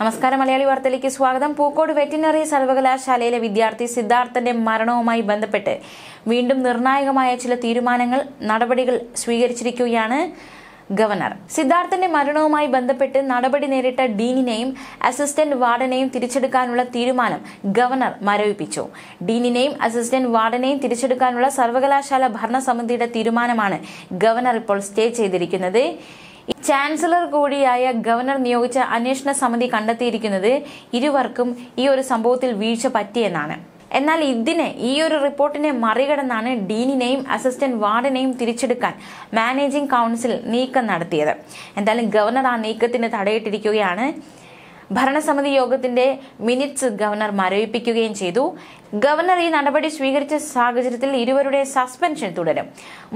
നമസ്കാരം മലയാളി വാർത്തയിലേക്ക് സ്വാഗതം പൂക്കോട് വെറ്റിനറി സർവകലാശാലയിലെ വിദ്യാർത്ഥി സിദ്ധാർത്ഥന്റെ മരണവുമായി ബന്ധപ്പെട്ട് വീണ്ടും നിർണായകമായ ചില തീരുമാനങ്ങൾ നടപടികൾ സ്വീകരിച്ചിരിക്കുകയാണ് ഗവർണർ സിദ്ധാർത്ഥന്റെ മരണവുമായി ബന്ധപ്പെട്ട് നടപടി നേരിട്ട ഡീനിനെയും അസിസ്റ്റന്റ് വാർഡനെയും തിരിച്ചെടുക്കാനുള്ള തീരുമാനം ഗവർണർ മരവിപ്പിച്ചു ഡീനിനെയും അസിസ്റ്റന്റ് വാർഡനെയും തിരിച്ചെടുക്കാനുള്ള സർവകലാശാല ഭരണസമിതിയുടെ തീരുമാനമാണ് ഗവർണർ ഇപ്പോൾ സ്റ്റേ ചെയ്തിരിക്കുന്നത് ചാൻസലർ കൂടിയായ ഗവർണർ നിയോഗിച്ച അന്വേഷണ സമിതി കണ്ടെത്തിയിരിക്കുന്നത് ഇരുവർക്കും ഈ ഒരു സംഭവത്തിൽ വീഴ്ച പറ്റിയെന്നാണ് എന്നാൽ ഇതിനെ ഈ ഒരു റിപ്പോർട്ടിനെ മറികടന്നാണ് ഡീനിനെയും അസിസ്റ്റന്റ് വാർഡിനെയും തിരിച്ചെടുക്കാൻ മാനേജിംഗ് കൗൺസിൽ നീക്കം നടത്തിയത് എന്തായാലും ഗവർണർ ആ നീക്കത്തിന് തടയിട്ടിരിക്കുകയാണ് ഭരണസമിതി യോഗത്തിന്റെ മിനിറ്റ്സ് ഗവർണർ മരവിപ്പിക്കുകയും ചെയ്തു ഗവർണർ ഈ നടപടി സ്വീകരിച്ച സാഹചര്യത്തിൽ ഇരുവരുടെ സസ്പെൻഷൻ തുടരും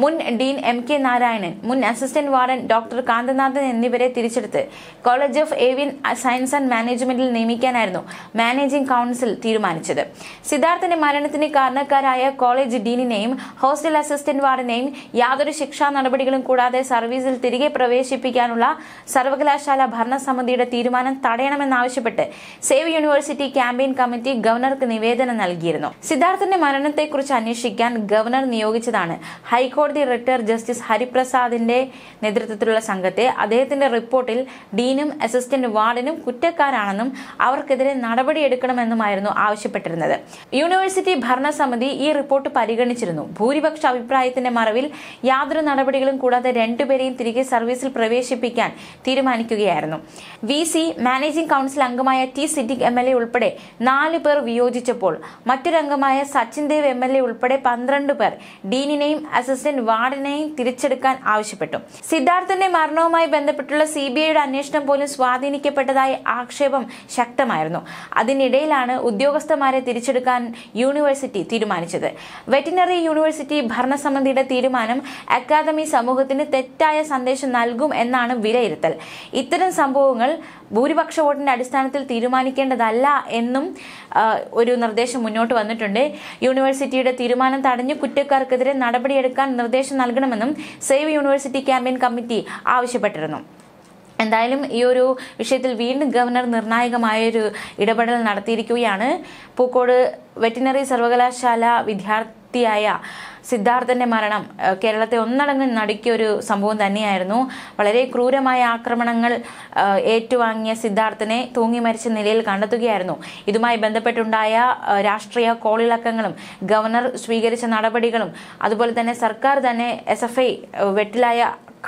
മുൻ ഡീൻ എം കെ നാരായണൻ മുൻ അസിസ്റ്റന്റ് വാർഡൻ ഡോക്ടർ കാന്തനാഥൻ എന്നിവരെ തിരിച്ചെടുത്ത് college of avian science and മാനേജ്മെന്റിൽ നിയമിക്കാനായിരുന്നു മാനേജിംഗ് കൌൺസിൽ തീരുമാനിച്ചത് സിദ്ധാർത്ഥന്റെ മരണത്തിന് കാരണക്കാരായ കോളേജ് ഡീനിനെയും ഹോസ്റ്റൽ അസിസ്റ്റന്റ് വാർഡിനെയും യാതൊരു ശിക്ഷാ നടപടികളും കൂടാതെ സർവീസിൽ തിരികെ പ്രവേശിപ്പിക്കാനുള്ള സർവകലാശാല ഭരണസമിതിയുടെ തീരുമാനം തടയണമെന്നാവശ്യപ്പെട്ട് സേവ് യൂണിവേഴ്സിറ്റി ക്യാമ്പയിൻ കമ്മിറ്റി ഗവർണർക്ക് നിവേദനം നൽകി നൽകിയിരുന്നു സിദ്ധാർത്ഥന്റെ മരണത്തെക്കുറിച്ച് അന്വേഷിക്കാൻ ഗവർണർ നിയോഗിച്ചതാണ് ഹൈക്കോടതി റിട്ടയർ ജസ്റ്റിസ് ഹരിപ്രസാദിന്റെ നേതൃത്വത്തിലുള്ള സംഘത്തെ അദ്ദേഹത്തിന്റെ റിപ്പോർട്ടിൽ ഡീനും അസിസ്റ്റന്റ് വാർഡനും കുറ്റക്കാരാണെന്നും അവർക്കെതിരെ നടപടിയെടുക്കണമെന്നുമായിരുന്നു ആവശ്യപ്പെട്ടിരുന്നത് യൂണിവേഴ്സിറ്റി ഭരണസമിതി ഈ റിപ്പോർട്ട് പരിഗണിച്ചിരുന്നു ഭൂരിപക്ഷ അഭിപ്രായത്തിന്റെ മറവിൽ യാതൊരു നടപടികളും കൂടാതെ രണ്ടുപേരെയും തിരികെ സർവീസിൽ പ്രവേശിപ്പിക്കാൻ തീരുമാനിക്കുകയായിരുന്നു വി സി മാനേജിംഗ് കൗൺസിൽ അംഗമായ T sitting M L A ഉൾപ്പെടെ നാല് പേർ വിയോജിച്ചപ്പോൾ മറ്റൊരംഗമായ Sachin Dev M L A ഉൾപ്പെടെ പന്ത്രണ്ട് പേർ ഡീനിനെയും അസിസ്റ്റന്റ് വാർഡിനെയും തിരിച്ചെടുക്കാൻ ആവശ്യപ്പെട്ടു സിദ്ധാർത്ഥന്റെ മരണവുമായി ബന്ധപ്പെട്ടുള്ള സി ബി ഐയുടെ അന്വേഷണം പോലും സ്വാധീനിക്കപ്പെട്ടതായി ആക്ഷേപം ശക്തമായിരുന്നു അതിനിടയിലാണ് ഉദ്യോഗസ്ഥമാരെ തിരിച്ചെടുക്കാൻ യൂണിവേഴ്സിറ്റി തീരുമാനിച്ചത് വെറ്റിനറി യൂണിവേഴ്സിറ്റി ഭരണസമിതിയുടെ തീരുമാനം അക്കാദമി സമൂഹത്തിന് തെറ്റായ സന്ദേശം നൽകും എന്നാണ് വിലയിരുത്തൽ ഇത്തരം സംഭവങ്ങൾ ഭൂരിപക്ഷ വോട്ടിന്റെ അടിസ്ഥാനത്തിൽ തീരുമാനിക്കേണ്ടതല്ല എന്നും ഒരു നിർദ്ദേശം മുന്നോട്ട് മുന്നോട്ട് വന്നിട്ടുണ്ട് യൂണിവേഴ്സിറ്റിയുടെ തീരുമാനം തടഞ്ഞു കുറ്റക്കാർക്കെതിരെ നടപടിയെടുക്കാൻ നിർദ്ദേശം നൽകണമെന്നും സേവ് യൂണിവേഴ്സിറ്റി ക്യാമ്പയിൻ കമ്മിറ്റി ആവശ്യപ്പെട്ടിരുന്നു എന്തായാലും ഈ ഒരു വിഷയത്തിൽ വീണ്ടും ഗവർണർ നിർണായകമായൊരു ഇടപെടൽ നടത്തിയിരിക്കുകയാണ് പൂക്കോട് വെറ്റിനറി സർവകലാശാല വിദ്യാർത്ഥി വ്യക്തിയായ സിദ്ധാർത്ഥന്റെ മരണം കേരളത്തെ ഒന്നടങ്ങ് നടുക്കിയ ഒരു സംഭവം തന്നെയായിരുന്നു വളരെ ക്രൂരമായ ആക്രമണങ്ങൾ ഏറ്റുവാങ്ങിയ സിദ്ധാർത്ഥനെ തൂങ്ങി മരിച്ച നിലയിൽ കണ്ടെത്തുകയായിരുന്നു ഇതുമായി ബന്ധപ്പെട്ടുണ്ടായ രാഷ്ട്രീയ കോളിളക്കങ്ങളും ഗവർണർ സ്വീകരിച്ച നടപടികളും അതുപോലെ തന്നെ സർക്കാർ തന്നെ എസ് എഫ് ഐ വെട്ടിലായ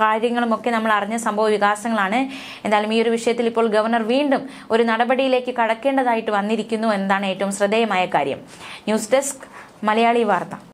കാര്യങ്ങളുമൊക്കെ നമ്മൾ അറിഞ്ഞ സംഭവ വികാസങ്ങളാണ് എന്തായാലും ഈ ഒരു വിഷയത്തിൽ ഇപ്പോൾ ഗവർണർ വീണ്ടും ഒരു നടപടിയിലേക്ക് കടക്കേണ്ടതായിട്ട് വന്നിരിക്കുന്നു എന്നതാണ് ഏറ്റവും ശ്രദ്ധേയമായ കാര്യം ന്യൂസ് ഡെസ്ക് മലയാളി വാർത്ത